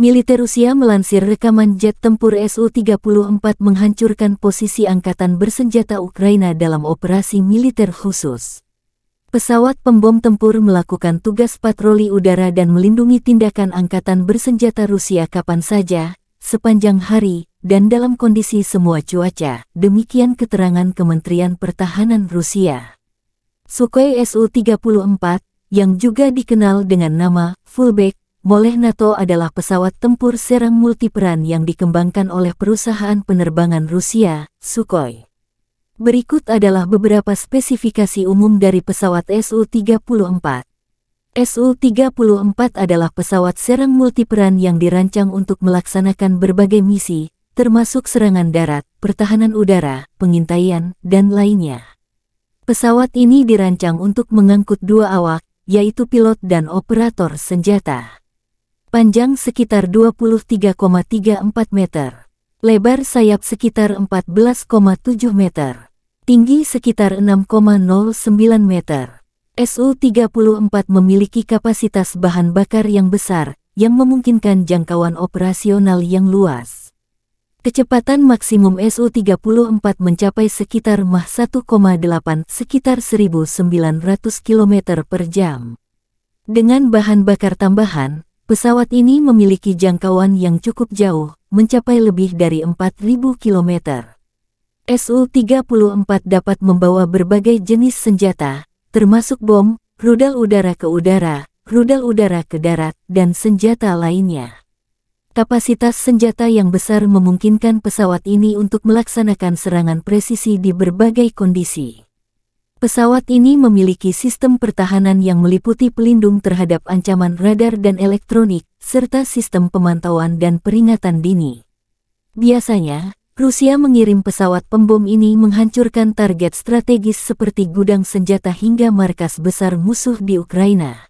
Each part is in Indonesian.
militer Rusia melansir rekaman jet tempur Su-34 menghancurkan posisi angkatan bersenjata Ukraina dalam operasi militer khusus. Pesawat pembom tempur melakukan tugas patroli udara dan melindungi tindakan angkatan bersenjata Rusia kapan saja, sepanjang hari, dan dalam kondisi semua cuaca. Demikian keterangan Kementerian Pertahanan Rusia. Sukhoi Su-34, yang juga dikenal dengan nama Fullback, NATO adalah pesawat tempur serang multiperan yang dikembangkan oleh perusahaan penerbangan Rusia, Sukhoi. Berikut adalah beberapa spesifikasi umum dari pesawat Su-34. Su-34 adalah pesawat serang multiperan yang dirancang untuk melaksanakan berbagai misi, termasuk serangan darat, pertahanan udara, pengintaian, dan lainnya. Pesawat ini dirancang untuk mengangkut dua awak, yaitu pilot dan operator senjata panjang sekitar 23,34 meter, lebar sayap sekitar 14,7 meter, tinggi sekitar 6,09 meter. Su-34 memiliki kapasitas bahan bakar yang besar, yang memungkinkan jangkauan operasional yang luas. Kecepatan maksimum Su-34 mencapai sekitar Mach 1,8 sekitar 1900 km per jam. Dengan bahan bakar tambahan, Pesawat ini memiliki jangkauan yang cukup jauh, mencapai lebih dari 4.000 km. Su-34 dapat membawa berbagai jenis senjata, termasuk bom, rudal udara ke udara, rudal udara ke darat, dan senjata lainnya. Kapasitas senjata yang besar memungkinkan pesawat ini untuk melaksanakan serangan presisi di berbagai kondisi. Pesawat ini memiliki sistem pertahanan yang meliputi pelindung terhadap ancaman radar dan elektronik, serta sistem pemantauan dan peringatan dini. Biasanya, Rusia mengirim pesawat pembom ini menghancurkan target strategis seperti gudang senjata hingga markas besar musuh di Ukraina.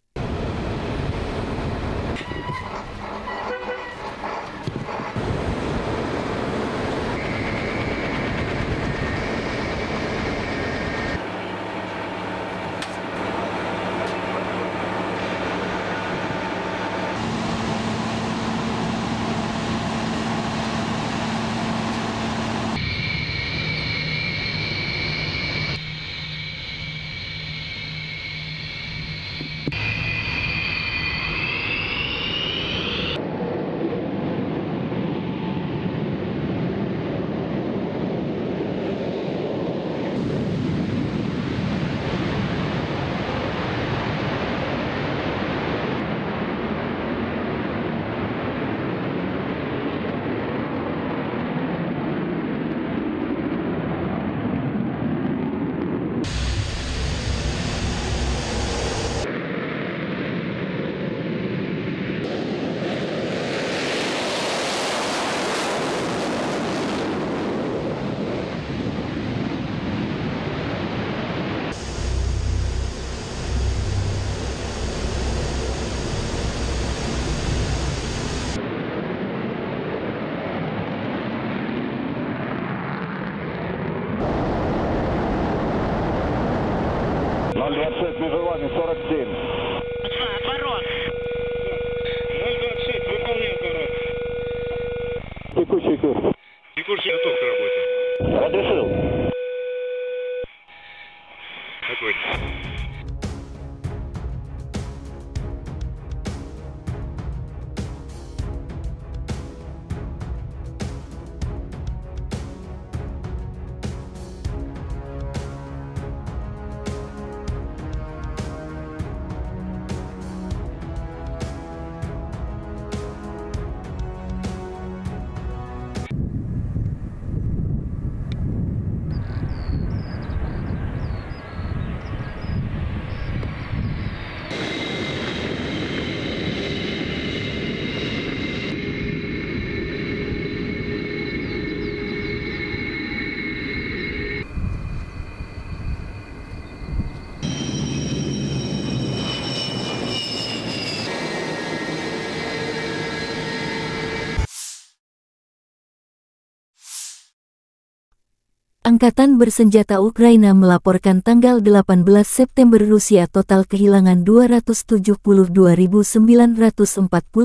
Angkatan bersenjata Ukraina melaporkan tanggal 18 September Rusia total kehilangan 272.940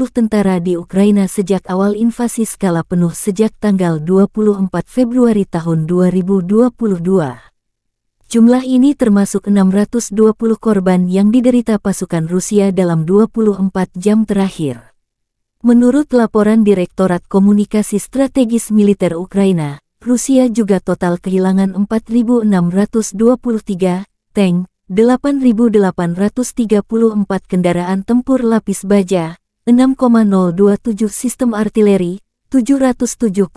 tentara di Ukraina sejak awal invasi skala penuh sejak tanggal 24 Februari tahun 2022. Jumlah ini termasuk 620 korban yang diderita pasukan Rusia dalam 24 jam terakhir. Menurut laporan Direktorat Komunikasi Strategis Militer Ukraina, Rusia juga total kehilangan 4.623 tank, 8.834 kendaraan tempur lapis baja, 6,027 sistem artileri, 776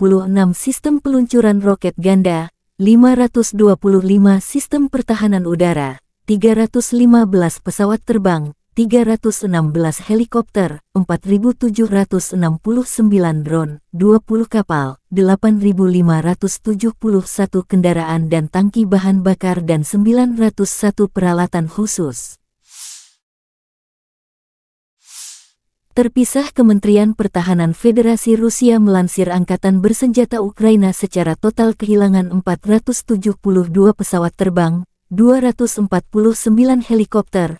sistem peluncuran roket ganda, 525 sistem pertahanan udara, 315 pesawat terbang, 316 helikopter, 4.769 drone, 20 kapal, 8.571 kendaraan dan tangki bahan bakar dan 901 peralatan khusus. Terpisah Kementerian Pertahanan Federasi Rusia melansir Angkatan Bersenjata Ukraina secara total kehilangan 472 pesawat terbang, 249 helikopter,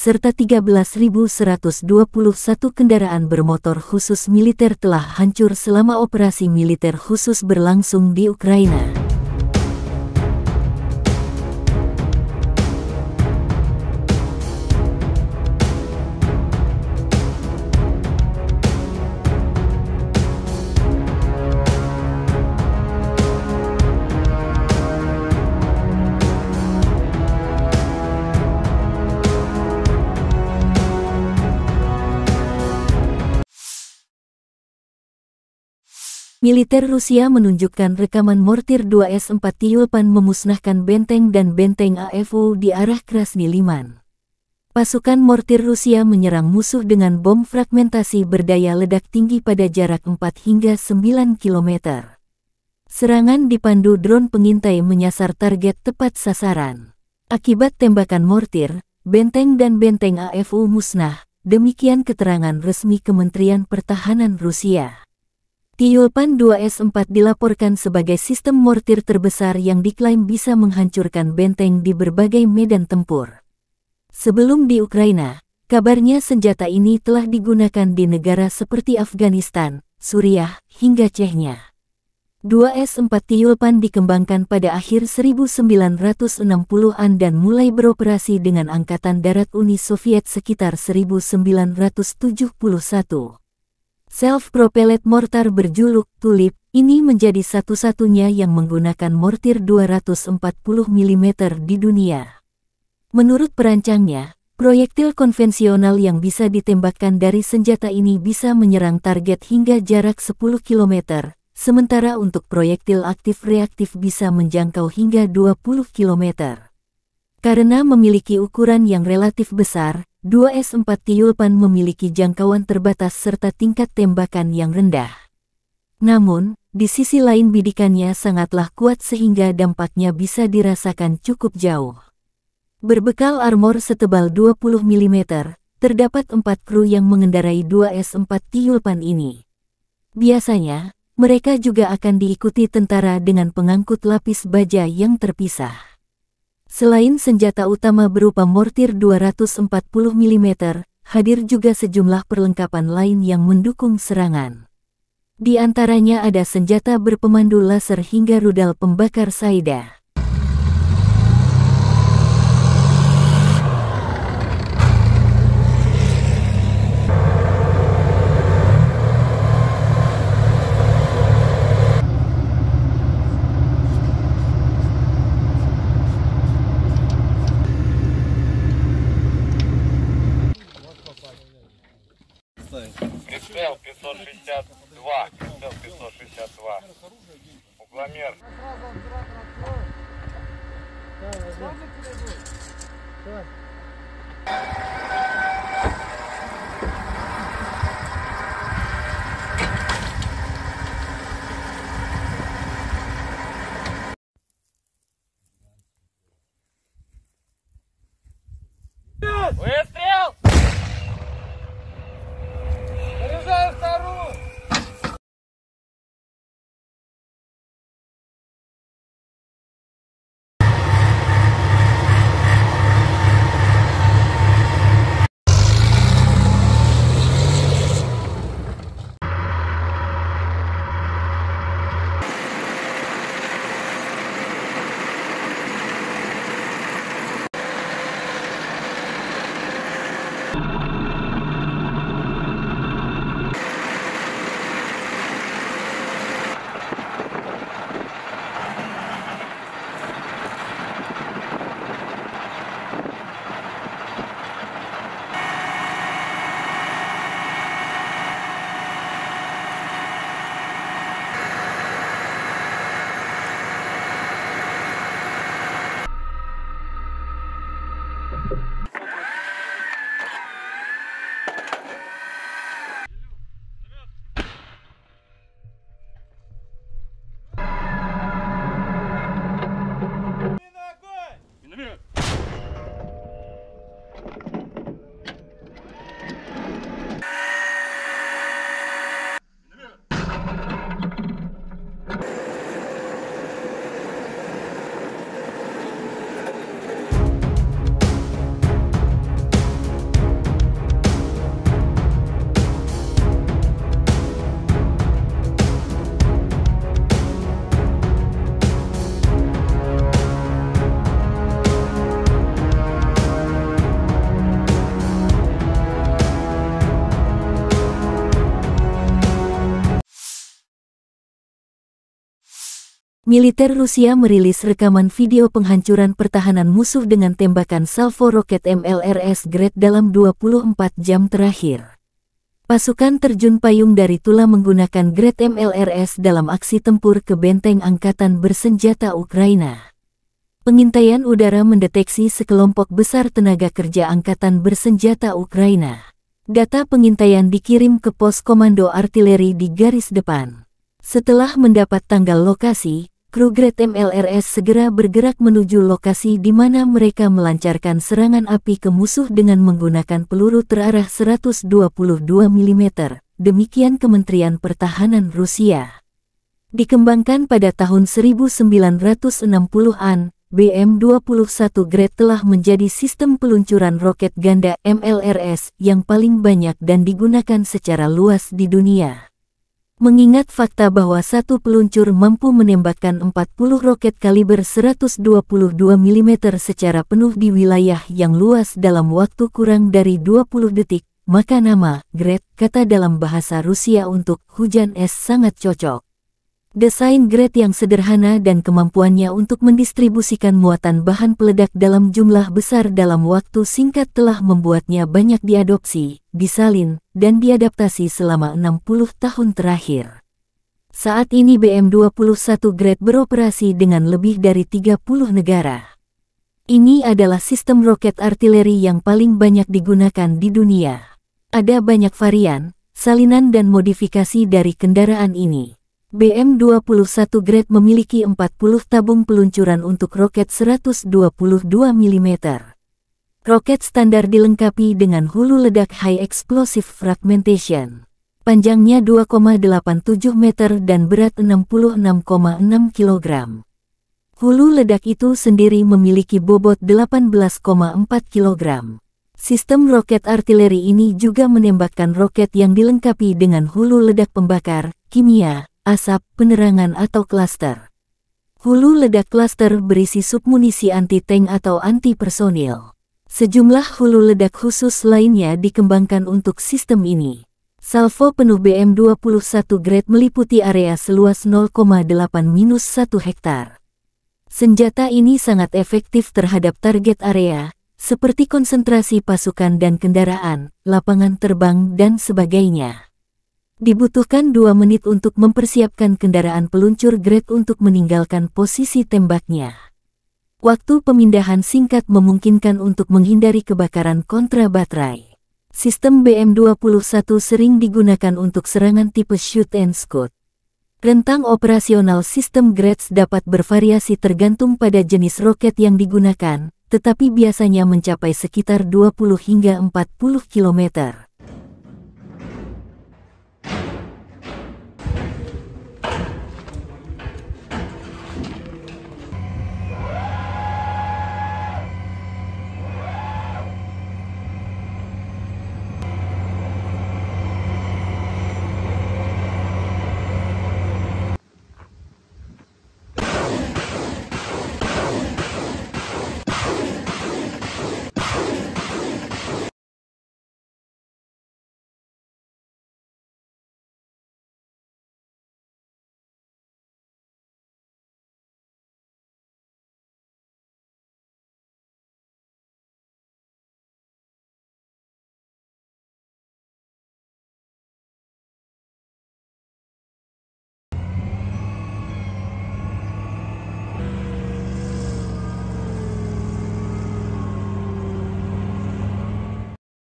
serta 13.121 kendaraan bermotor khusus militer telah hancur selama operasi militer khusus berlangsung di Ukraina. Militer Rusia menunjukkan rekaman mortir 2 S-4 Tiulpan memusnahkan benteng dan benteng AFU di arah Krasny Liman. Pasukan mortir Rusia menyerang musuh dengan bom fragmentasi berdaya ledak tinggi pada jarak 4 hingga 9 km. Serangan dipandu drone pengintai menyasar target tepat sasaran. Akibat tembakan mortir, benteng dan benteng AFU musnah, demikian keterangan resmi Kementerian Pertahanan Rusia. Tiulpan 2S4 dilaporkan sebagai sistem mortir terbesar yang diklaim bisa menghancurkan benteng di berbagai medan tempur. Sebelum di Ukraina, kabarnya senjata ini telah digunakan di negara seperti Afghanistan, Suriah, hingga Chechnya. 2S4 Tiulpan dikembangkan pada akhir 1960-an dan mulai beroperasi dengan Angkatan Darat Uni Soviet sekitar 1971. Self-propelled mortar berjuluk Tulip ini menjadi satu-satunya yang menggunakan mortir 240 mm di dunia. Menurut perancangnya, proyektil konvensional yang bisa ditembakkan dari senjata ini bisa menyerang target hingga jarak 10 km, sementara untuk proyektil aktif reaktif bisa menjangkau hingga 20 km. Karena memiliki ukuran yang relatif besar, 2S4 Tiulpan memiliki jangkauan terbatas serta tingkat tembakan yang rendah. Namun, di sisi lain bidikannya sangatlah kuat sehingga dampaknya bisa dirasakan cukup jauh. Berbekal armor setebal 20 mm, terdapat empat kru yang mengendarai 2S4 Tiulpan ini. Biasanya, mereka juga akan diikuti tentara dengan pengangkut lapis baja yang terpisah. Selain senjata utama berupa mortir 240 mm, hadir juga sejumlah perlengkapan lain yang mendukung serangan. Di antaranya ada senjata berpemandu laser hingga rudal pembakar saidah. Vamos, por vamos. militer Rusia merilis rekaman video penghancuran pertahanan musuh dengan tembakan salvo roket MLRS Grad dalam 24 jam terakhir. Pasukan terjun payung dari Tula menggunakan Grad MLRS dalam aksi tempur ke benteng angkatan bersenjata Ukraina. Pengintaian udara mendeteksi sekelompok besar tenaga kerja angkatan bersenjata Ukraina. Data pengintaian dikirim ke pos komando artileri di garis depan. Setelah mendapat tanggal lokasi, kru Great MLRS segera bergerak menuju lokasi di mana mereka melancarkan serangan api ke musuh dengan menggunakan peluru terarah 122 mm. Demikian Kementerian Pertahanan Rusia. Dikembangkan pada tahun 1960-an, BM-21 Great telah menjadi sistem peluncuran roket ganda MLRS yang paling banyak dan digunakan secara luas di dunia mengingat fakta bahwa satu peluncur mampu menembakkan 40 roket kaliber 122 mm secara penuh di wilayah yang luas dalam waktu kurang dari 20 detik, maka nama, Gret, kata dalam bahasa Rusia untuk hujan es sangat cocok. Desain grade yang sederhana dan kemampuannya untuk mendistribusikan muatan bahan peledak dalam jumlah besar dalam waktu singkat telah membuatnya banyak diadopsi, disalin, dan diadaptasi selama 60 tahun terakhir. Saat ini BM-21 Grade beroperasi dengan lebih dari 30 negara. Ini adalah sistem roket artileri yang paling banyak digunakan di dunia. Ada banyak varian, salinan dan modifikasi dari kendaraan ini. BM-21 Grade memiliki 40 tabung peluncuran untuk roket 122 mm. Roket standar dilengkapi dengan hulu ledak High Explosive Fragmentation. Panjangnya 2,87 meter dan berat 66,6 kg. Hulu ledak itu sendiri memiliki bobot 18,4 kg. Sistem roket artileri ini juga menembakkan roket yang dilengkapi dengan hulu ledak pembakar, kimia, asap, penerangan atau klaster. Hulu ledak klaster berisi submunisi anti-tank atau anti-personil. Sejumlah hulu ledak khusus lainnya dikembangkan untuk sistem ini. Salvo penuh BM-21 Grade meliputi area seluas 0,8-1 hektar. Senjata ini sangat efektif terhadap target area, seperti konsentrasi pasukan dan kendaraan, lapangan terbang, dan sebagainya dibutuhkan dua menit untuk mempersiapkan kendaraan peluncur Greg untuk meninggalkan posisi tembaknya. Waktu pemindahan singkat memungkinkan untuk menghindari kebakaran kontra baterai. Sistem BM-21 sering digunakan untuk serangan tipe shoot and scoot. Rentang operasional sistem Gretz dapat bervariasi tergantung pada jenis roket yang digunakan, tetapi biasanya mencapai sekitar 20 hingga 40 kilometer.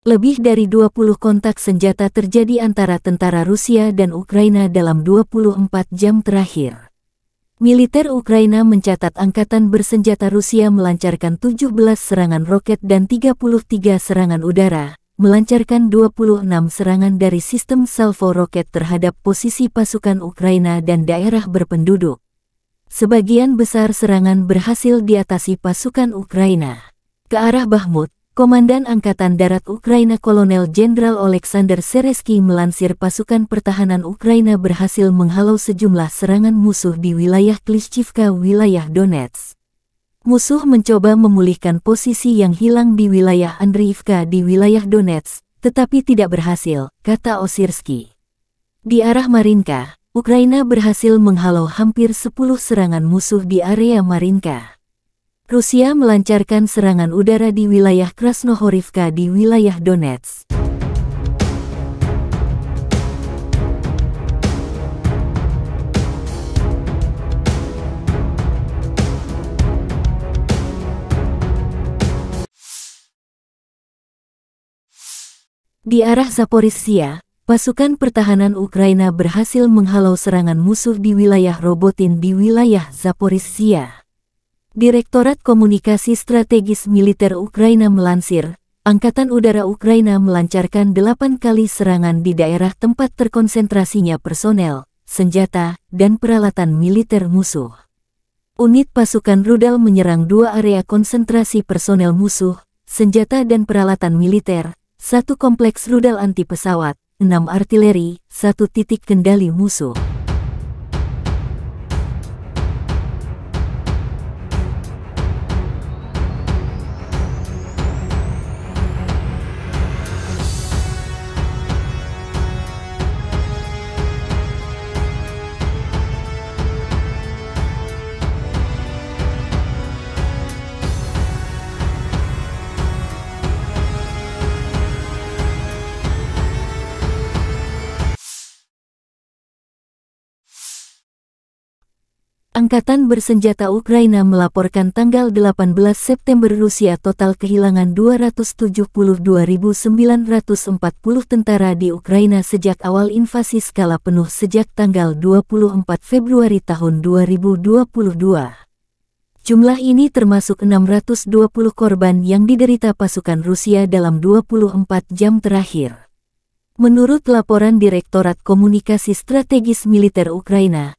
lebih dari 20 kontak senjata terjadi antara tentara Rusia dan Ukraina dalam 24 jam terakhir. Militer Ukraina mencatat angkatan bersenjata Rusia melancarkan 17 serangan roket dan 33 serangan udara, melancarkan 26 serangan dari sistem salvo roket terhadap posisi pasukan Ukraina dan daerah berpenduduk. Sebagian besar serangan berhasil diatasi pasukan Ukraina. Ke arah Bahmut, Komandan Angkatan Darat Ukraina Kolonel Jenderal Alexander Sereski melansir pasukan pertahanan Ukraina berhasil menghalau sejumlah serangan musuh di wilayah Klishchivka wilayah Donetsk. Musuh mencoba memulihkan posisi yang hilang di wilayah Andriivka di wilayah Donetsk, tetapi tidak berhasil, kata Osirski. Di arah Marinka, Ukraina berhasil menghalau hampir 10 serangan musuh di area Marinka. Rusia melancarkan serangan udara di wilayah Krasnohorivka di wilayah Donetsk. Di arah Zaporizhia, pasukan pertahanan Ukraina berhasil menghalau serangan musuh di wilayah Robotin di wilayah Zaporizhia. Direktorat Komunikasi Strategis Militer Ukraina melansir, Angkatan Udara Ukraina melancarkan delapan kali serangan di daerah tempat terkonsentrasinya personel, senjata, dan peralatan militer musuh. Unit pasukan rudal menyerang dua area konsentrasi personel musuh, senjata dan peralatan militer, satu kompleks rudal anti pesawat, enam artileri, satu titik kendali musuh. Angkatan bersenjata Ukraina melaporkan tanggal 18 September Rusia total kehilangan 272.940 tentara di Ukraina sejak awal invasi skala penuh sejak tanggal 24 Februari tahun 2022. Jumlah ini termasuk 620 korban yang diderita pasukan Rusia dalam 24 jam terakhir. Menurut laporan Direktorat Komunikasi Strategis Militer Ukraina,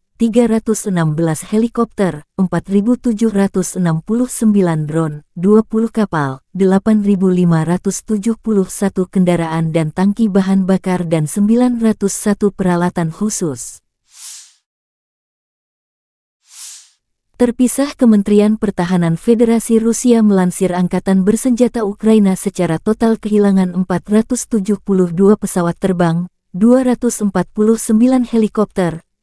316 helikopter, 4.769 drone, 20 kapal, 8.571 kendaraan dan tangki bahan bakar dan 901 peralatan khusus. Terpisah Kementerian Pertahanan Federasi Rusia melansir Angkatan Bersenjata Ukraina secara total kehilangan 472 pesawat terbang, 249 helikopter,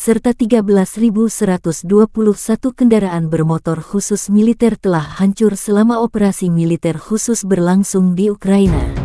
serta 13.121 kendaraan bermotor khusus militer telah hancur selama operasi militer khusus berlangsung di Ukraina.